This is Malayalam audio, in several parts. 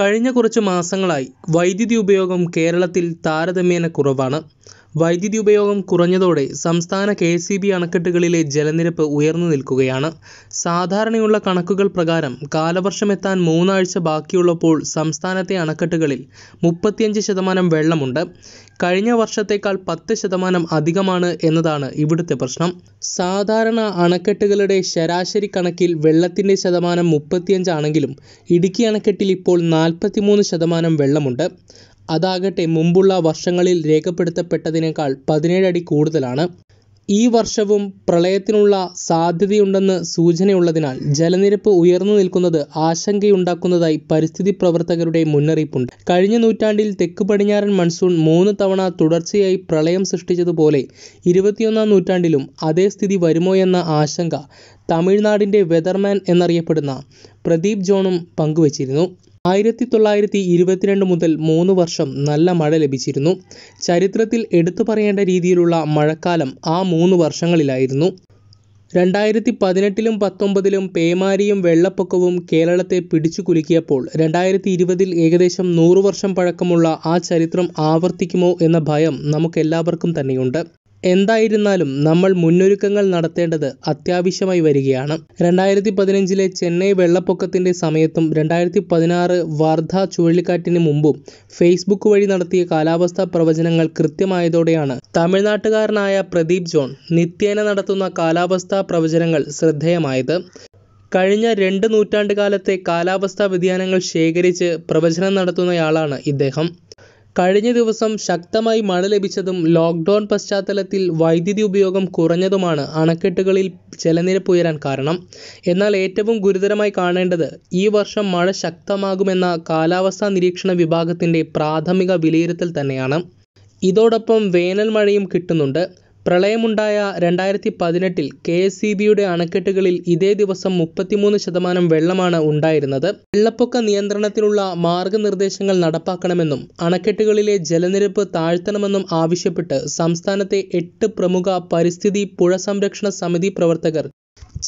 കഴിഞ്ഞ കുറച്ച് മാസങ്ങളായി വൈദ്യുതി ഉപയോഗം കേരളത്തിൽ താരതമ്യേന കുറവാണ് വൈദ്യുതി ഉപയോഗം കുറഞ്ഞതോടെ സംസ്ഥാന കെ എസ് അണക്കെട്ടുകളിലെ ജലനിരപ്പ് ഉയർന്നു നിൽക്കുകയാണ് സാധാരണയുള്ള കണക്കുകൾ പ്രകാരം കാലവർഷമെത്താൻ മൂന്നാഴ്ച ബാക്കിയുള്ളപ്പോൾ സംസ്ഥാനത്തെ അണക്കെട്ടുകളിൽ മുപ്പത്തിയഞ്ച് ശതമാനം വെള്ളമുണ്ട് കഴിഞ്ഞ വർഷത്തേക്കാൾ പത്ത് ശതമാനം അധികമാണ് എന്നതാണ് ഇവിടുത്തെ പ്രശ്നം സാധാരണ അണക്കെട്ടുകളുടെ ശരാശരി കണക്കിൽ വെള്ളത്തിൻ്റെ ശതമാനം മുപ്പത്തിയഞ്ചാണെങ്കിലും ഇടുക്കി അണക്കെട്ടിൽ ഇപ്പോൾ നാൽപ്പത്തിമൂന്ന് ശതമാനം വെള്ളമുണ്ട് അതാകട്ടെ മുമ്പുള്ള വർഷങ്ങളിൽ രേഖപ്പെടുത്തപ്പെട്ടതിനേക്കാൾ പതിനേഴടി കൂടുതലാണ്. ഈ വർഷവും പ്രളയത്തിനുള്ള സാധ്യതയുണ്ടെന്ന് സൂചനയുള്ളതിനാൽ ജലനിരപ്പ് ഉയർന്നു നിൽക്കുന്നത് ആശങ്കയുണ്ടാക്കുന്നതായി പരിസ്ഥിതി പ്രവർത്തകരുടെ മുന്നറിയിപ്പുണ്ട്. കഴിഞ്ഞ നൂറ്റാണ്ടിൽ തെക്കുപടിഞ്ഞാറൻ മൺസൂൺ മൂന്ന് തവണ തുടർച്ചയായി പ്രളയം സൃഷ്ടിച്ചതുപോലെ ഇരുപത്തിയൊന്നാം നൂറ്റാണ്ടിലും അതേ സ്ഥിതി വരുമോയെന്ന ആശങ്ക തമിഴ്നാടിന്റെ വെതർമാൻ എന്നറിയപ്പെടുന്ന പ്രദീപ് ജോണും പങ്കുവച്ചിരുന്നു. ആയിരത്തി തൊള്ളായിരത്തി ഇരുപത്തിരണ്ട് മുതൽ മൂന്ന് വർഷം നല്ല മഴ ലഭിച്ചിരുന്നു ചരിത്രത്തിൽ എടുത്തു പറയേണ്ട രീതിയിലുള്ള മഴക്കാലം ആ മൂന്ന് വർഷങ്ങളിലായിരുന്നു രണ്ടായിരത്തി പതിനെട്ടിലും പത്തൊമ്പതിലും പേമാരിയും വെള്ളപ്പൊക്കവും കേരളത്തെ പിടിച്ചു കുലുക്കിയപ്പോൾ രണ്ടായിരത്തി ഇരുപതിൽ ഏകദേശം നൂറ് വർഷം പഴക്കമുള്ള ആ ചരിത്രം ആവർത്തിക്കുമോ എന്ന ഭയം നമുക്കെല്ലാവർക്കും തന്നെയുണ്ട് എന്തായിരുന്നാലും നമ്മൾ മുന്നൊരുക്കങ്ങൾ നടത്തേണ്ടത് അത്യാവശ്യമായി വരികയാണ് രണ്ടായിരത്തി പതിനഞ്ചിലെ ചെന്നൈ വെള്ളപ്പൊക്കത്തിൻ്റെ സമയത്തും രണ്ടായിരത്തി പതിനാറ് വാർധ ചുഴലിക്കാറ്റിന് മുമ്പും ഫേസ്ബുക്ക് വഴി നടത്തിയ കാലാവസ്ഥാ പ്രവചനങ്ങൾ കൃത്യമായതോടെയാണ് തമിഴ്നാട്ടുകാരനായ പ്രദീപ് ജോൺ നിത്യേന നടത്തുന്ന കാലാവസ്ഥാ പ്രവചനങ്ങൾ ശ്രദ്ധേയമായത് കഴിഞ്ഞ രണ്ട് നൂറ്റാണ്ട് കാലത്തെ കാലാവസ്ഥാ വ്യതിയാനങ്ങൾ ശേഖരിച്ച് പ്രവചനം നടത്തുന്നയാളാണ് ഇദ്ദേഹം കഴിഞ്ഞ ദിവസം ശക്തമായി മഴ ലഭിച്ചതും ലോക്ക്ഡൗൺ പശ്ചാത്തലത്തിൽ വൈദ്യുതി ഉപയോഗം കുറഞ്ഞതുമാണ് അണക്കെട്ടുകളിൽ ജലനിരപ്പ് ഉയരാൻ കാരണം എന്നാൽ ഏറ്റവും ഗുരുതരമായി കാണേണ്ടത് ഈ വർഷം മഴ ശക്തമാകുമെന്ന കാലാവസ്ഥാ നിരീക്ഷണ വിഭാഗത്തിൻ്റെ പ്രാഥമിക വിലയിരുത്തൽ തന്നെയാണ് ഇതോടൊപ്പം വേനൽ മഴയും കിട്ടുന്നുണ്ട് പ്രളയമുണ്ടായ രണ്ടായിരത്തി പതിനെട്ടിൽ കെ എസ് ഇ ബിയുടെ അണക്കെട്ടുകളിൽ ഇതേ ദിവസം മുപ്പത്തിമൂന്ന് ശതമാനം വെള്ളമാണ് ഉണ്ടായിരുന്നത് വെള്ളപ്പൊക്ക നിയന്ത്രണത്തിനുള്ള മാർഗനിർദ്ദേശങ്ങൾ നടപ്പാക്കണമെന്നും അണക്കെട്ടുകളിലെ ജലനിരപ്പ് താഴ്ത്തണമെന്നും ആവശ്യപ്പെട്ട് സംസ്ഥാനത്തെ എട്ട് പ്രമുഖ പരിസ്ഥിതി പുഴ സംരക്ഷണ സമിതി പ്രവർത്തകർ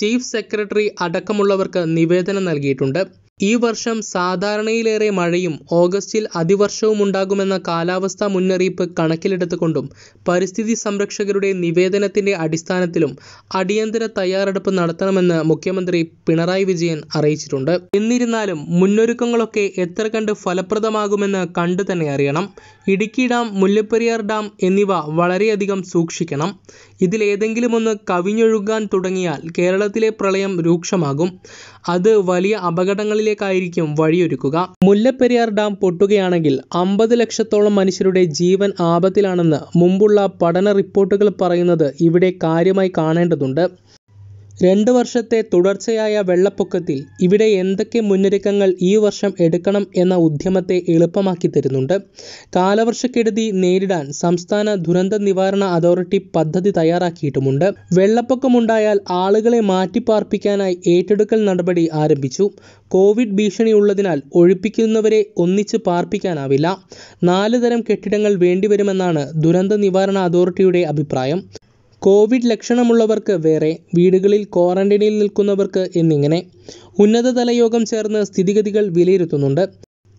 ചീഫ് സെക്രട്ടറി അടക്കമുള്ളവർക്ക് നിവേദനം നൽകിയിട്ടുണ്ട് ഈ വർഷം സാധാരണയിലേറെ മഴയും ഓഗസ്റ്റിൽ അതിവർഷവും ഉണ്ടാകുമെന്ന കാലാവസ്ഥാ മുന്നറിയിപ്പ് കണക്കിലെടുത്തുകൊണ്ടും പരിസ്ഥിതി സംരക്ഷകരുടെ നിവേദനത്തിന്റെ അടിസ്ഥാനത്തിലും അടിയന്തര തയ്യാറെടുപ്പ് നടത്തണമെന്ന് മുഖ്യമന്ത്രി പിണറായി വിജയൻ അറിയിച്ചിട്ടുണ്ട്. എന്നിരുന്നാലും മുന്നൊരുക്കങ്ങളൊക്കെ എത്ര കണ്ട് ഫലപ്രദമാകുമെന്ന് കണ്ടു തന്നെ അറിയണം. ഇടുക്കി ഡാം, മുല്ലപ്പെരിയാർ ഡാം എന്നിവ വളരെയധികം സൂക്ഷിക്കണം. ഒന്ന് കവിഞ്ഞൊഴുകാൻ തുടങ്ങിയാൽ കേരളത്തിലെ പ്രളയം രൂക്ഷമാകും അത് വലിയ അപകടങ്ങളിലേക്കായിരിക്കും വഴിയൊരുക്കുക മുല്ലപ്പെരിയാർ ഡാം പൊട്ടുകയാണെങ്കിൽ അമ്പത് ലക്ഷത്തോളം മനുഷ്യരുടെ ജീവൻ ആപത്തിലാണെന്ന് മുമ്പുള്ള പഠന റിപ്പോർട്ടുകൾ പറയുന്നത് ഇവിടെ കാര്യമായി കാണേണ്ടതുണ്ട് രണ്ട് വർഷത്തെ തുടർച്ചയായ വെള്ളപ്പൊക്കത്തിൽ ഇവിടെ എന്തൊക്കെ മുന്നൊരുക്കങ്ങൾ ഈ വർഷം എടുക്കണം എന്ന ഉദ്യമത്തെ എളുപ്പമാക്കി തരുന്നുണ്ട് കാലവർഷക്കെടുതി നേരിടാൻ സംസ്ഥാന ദുരന്ത നിവാരണ അതോറിറ്റി പദ്ധതി തയ്യാറാക്കിയിട്ടുമുണ്ട് വെള്ളപ്പൊക്കമുണ്ടായാൽ ആളുകളെ മാറ്റിപ്പാർപ്പിക്കാനായി ഏറ്റെടുക്കൽ നടപടി ആരംഭിച്ചു കോവിഡ് ഭീഷണിയുള്ളതിനാൽ ഒഴിപ്പിക്കുന്നവരെ ഒന്നിച്ച് പാർപ്പിക്കാനാവില്ല നാല് തരം കെട്ടിടങ്ങൾ വേണ്ടിവരുമെന്നാണ് ദുരന്ത നിവാരണ അതോറിറ്റിയുടെ അഭിപ്രായം കോവിഡ് ലക്ഷണമുള്ളവർക്ക് വേറെ വീടുകളിൽ ക്വാറന്റൈനിൽ നിൽക്കുന്നവർക്ക് എന്നിങ്ങനെ ഉന്നതതല യോഗം ചേർന്ന് സ്ഥിതിഗതികൾ വിലയിരുത്തുന്നുണ്ട്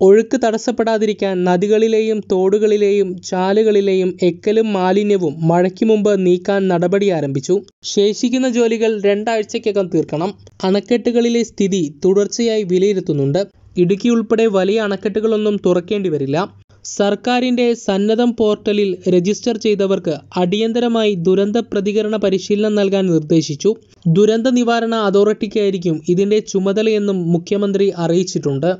ഒഴുക്ക് തടസ്സപ്പെടാതിരിക്കാൻ നദികളിലെയും തോടുകളിലെയും ചാലുകളിലെയും എക്കലും മാലിന്യവും മഴയ്ക്ക് മുമ്പ് നീക്കാൻ നടപടി ആരംഭിച്ചു ശേഷിക്കുന്ന ജോലികൾ രണ്ടാഴ്ചയ്ക്കകം തീർക്കണം അണക്കെട്ടുകളിലെ സ്ഥിതി തുടർച്ചയായി വിലയിരുത്തുന്നുണ്ട് ഇടുക്കി ഉൾപ്പെടെ വലിയ അണക്കെട്ടുകളൊന്നും തുറക്കേണ്ടി വരില്ല സർക്കാരിന്റെ സന്നദ്ധം പോർട്ടലിൽ രജിസ്റ്റർ ചെയ്തവർക്ക് അടിയന്തരമായി ദുരന്ത പ്രതികരണ പരിശീലനം നൽകാൻ നിർദ്ദേശിച്ചു ദുരന്ത നിവാരണ അതോറിറ്റിക്കായിരിക്കും ഇതിന്റെ ചുമതലയെന്നും മുഖ്യമന്ത്രി അറിയിച്ചിട്ടുണ്ട്